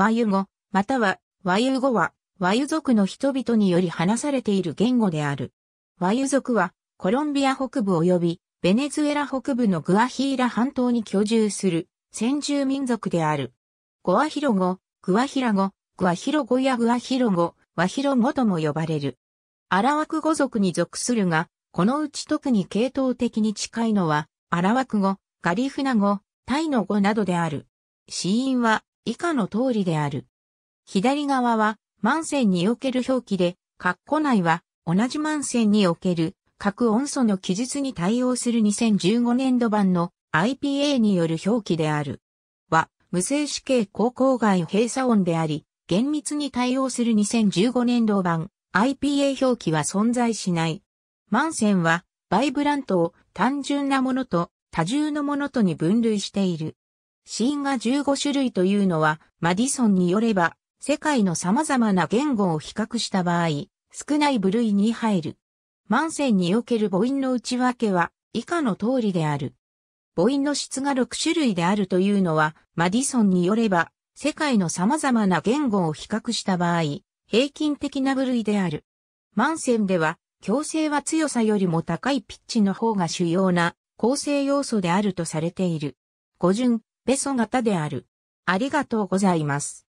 和ユ語、または和ユ語は和ユ族の人々により話されている言語である。和ユ族はコロンビア北部及びベネズエラ北部のグアヒーラ半島に居住する先住民族である。ゴアヒロ語、グアヒラ語、グアヒロ語やグアヒロ語、ワヒロ語とも呼ばれる。アラワク語族に属するが、このうち特に系統的に近いのは、アラワク語、ガリフナ語、タイの語などである。死因は、以下の通りである。左側は、万線における表記で、括弧内は、同じ万線における、各音素の記述に対応する2015年度版の IPA による表記である。は、無精子系。高校外閉鎖音であり、厳密に対応する2015年度版 IPA 表記は存在しない。万線は、バイブラントを単純なものと多重のものとに分類している。死因が15種類というのは、マディソンによれば、世界の様々な言語を比較した場合、少ない部類に入る。万線における母音の内訳は、以下の通りである。母音の質が6種類であるというのは、マディソンによれば、世界の様々な言語を比較した場合、平均的な部類である。マンセンでは、強制は強さよりも高いピッチの方が主要な構成要素であるとされている。語順、ペソ型である。ありがとうございます。